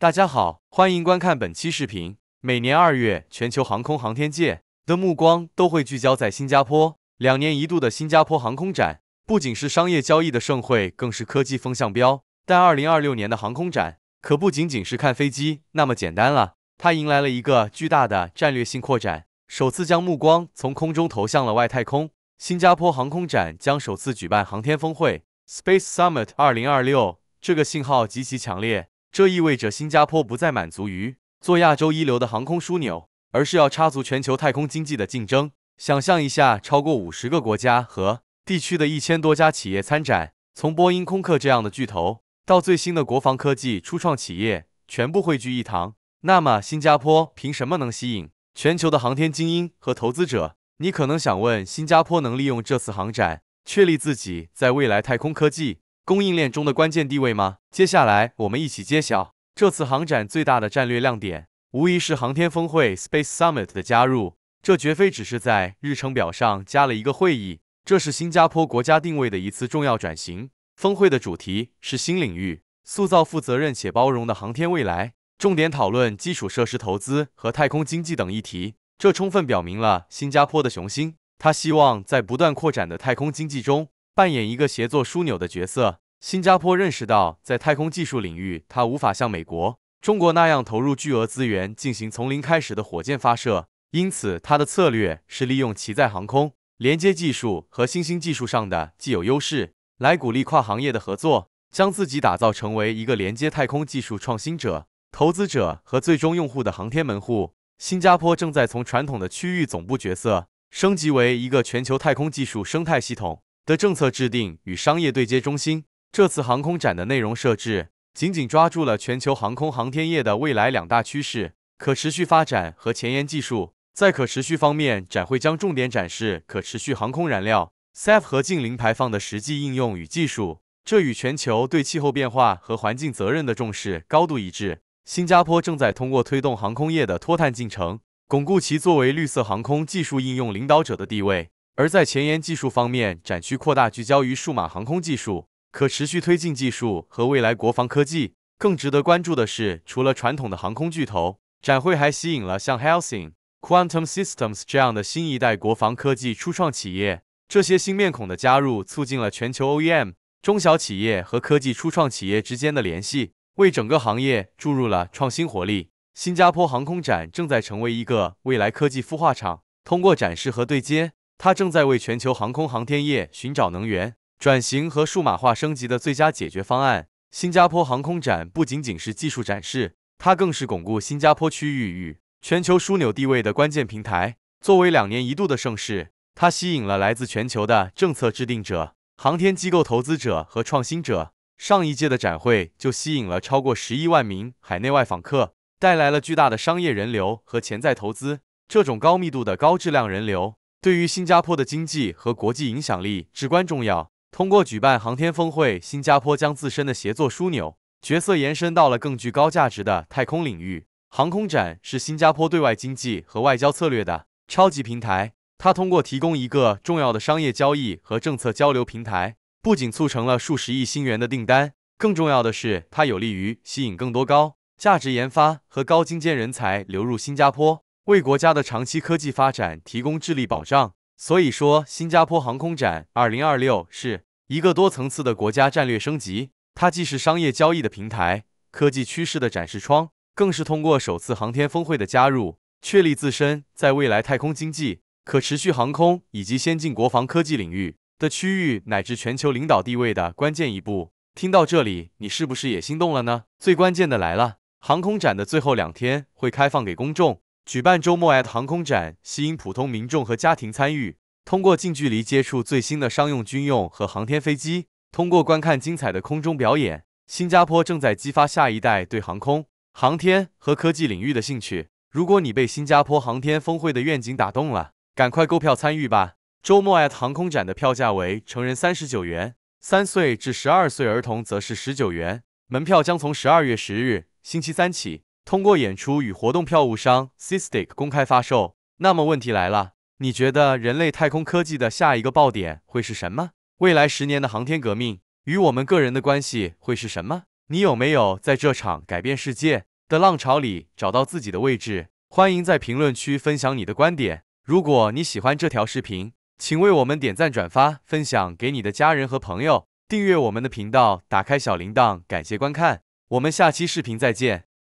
大家好，欢迎观看本期视频。每年二月，全球航空航天界的目光都会聚焦在新加坡。两年一度的新加坡航空展，不仅是商业交易的盛会，更是科技风向标。但二零二六年的航空展可不仅仅是看飞机那么简单了。它迎来了一个巨大的战略性扩展，首次将目光从空中投向了外太空。新加坡航空展将首次举办航天峰会 （Space Summit 二零二六），这个信号极其强烈。这意味着新加坡不再满足于做亚洲一流的航空枢纽，而是要插足全球太空经济的竞争。想象一下，超过五十个国家和地区的一千多家企业参展，从波音、空客这样的巨头，到最新的国防科技初创企业，全部汇聚一堂。那么，新加坡凭什么能吸引全球的航天精英和投资者？你可能想问，新加坡能利用这次航展确立自己在未来太空科技？供应链中的关键地位吗？接下来，我们一起揭晓这次航展最大的战略亮点，无疑是航天峰会 （Space Summit） 的加入。这绝非只是在日程表上加了一个会议，这是新加坡国家定位的一次重要转型。峰会的主题是新领域，塑造负责任且包容的航天未来，重点讨论基础设施投资和太空经济等议题。这充分表明了新加坡的雄心，他希望在不断扩展的太空经济中。扮演一个协作枢纽的角色，新加坡认识到，在太空技术领域，它无法像美国、中国那样投入巨额资源进行从零开始的火箭发射。因此，它的策略是利用其在航空连接技术和新兴技术上的既有优势，来鼓励跨行业的合作，将自己打造成为一个连接太空技术创新者、投资者和最终用户的航天门户。新加坡正在从传统的区域总部角色升级为一个全球太空技术生态系统。的政策制定与商业对接中心。这次航空展的内容设置，紧紧抓住了全球航空航天业的未来两大趋势：可持续发展和前沿技术。在可持续方面，展会将重点展示可持续航空燃料、c f 和净零排放的实际应用与技术。这与全球对气候变化和环境责任的重视高度一致。新加坡正在通过推动航空业的脱碳进程，巩固其作为绿色航空技术应用领导者的地位。而在前沿技术方面，展区扩大聚焦于数码航空技术、可持续推进技术和未来国防科技。更值得关注的是，除了传统的航空巨头，展会还吸引了像 Helsing Quantum Systems 这样的新一代国防科技初创企业。这些新面孔的加入，促进了全球 OEM 中小企业和科技初创企业之间的联系，为整个行业注入了创新活力。新加坡航空展正在成为一个未来科技孵化场，通过展示和对接。它正在为全球航空航天业寻找能源转型和数码化升级的最佳解决方案。新加坡航空展不仅仅是技术展示，它更是巩固新加坡区域与全球枢纽地位的关键平台。作为两年一度的盛事，它吸引了来自全球的政策制定者、航天机构、投资者和创新者。上一届的展会就吸引了超过十一万名海内外访客，带来了巨大的商业人流和潜在投资。这种高密度的高质量人流。对于新加坡的经济和国际影响力至关重要。通过举办航天峰会，新加坡将自身的协作枢纽角色延伸到了更具高价值的太空领域。航空展是新加坡对外经济和外交策略的超级平台。它通过提供一个重要的商业交易和政策交流平台，不仅促成了数十亿新元的订单，更重要的是，它有利于吸引更多高价值研发和高精尖人才流入新加坡。为国家的长期科技发展提供智力保障。所以说，新加坡航空展二零二六是一个多层次的国家战略升级。它既是商业交易的平台、科技趋势的展示窗，更是通过首次航天峰会的加入，确立自身在未来太空经济、可持续航空以及先进国防科技领域的区域乃至全球领导地位的关键一步。听到这里，你是不是也心动了呢？最关键的来了，航空展的最后两天会开放给公众。举办周末 at 航空展，吸引普通民众和家庭参与，通过近距离接触最新的商用、军用和航天飞机，通过观看精彩的空中表演，新加坡正在激发下一代对航空、航天和科技领域的兴趣。如果你被新加坡航天峰会的愿景打动了，赶快购票参与吧。周末 at 航空展的票价为成人三十九元，三岁至十二岁儿童则是十九元。门票将从十二月十日星期三起。通过演出与活动票务商 s y s t i c 公开发售。那么问题来了，你觉得人类太空科技的下一个爆点会是什么？未来十年的航天革命与我们个人的关系会是什么？你有没有在这场改变世界的浪潮里找到自己的位置？欢迎在评论区分享你的观点。如果你喜欢这条视频，请为我们点赞、转发、分享给你的家人和朋友，订阅我们的频道，打开小铃铛。感谢观看，我们下期视频再见。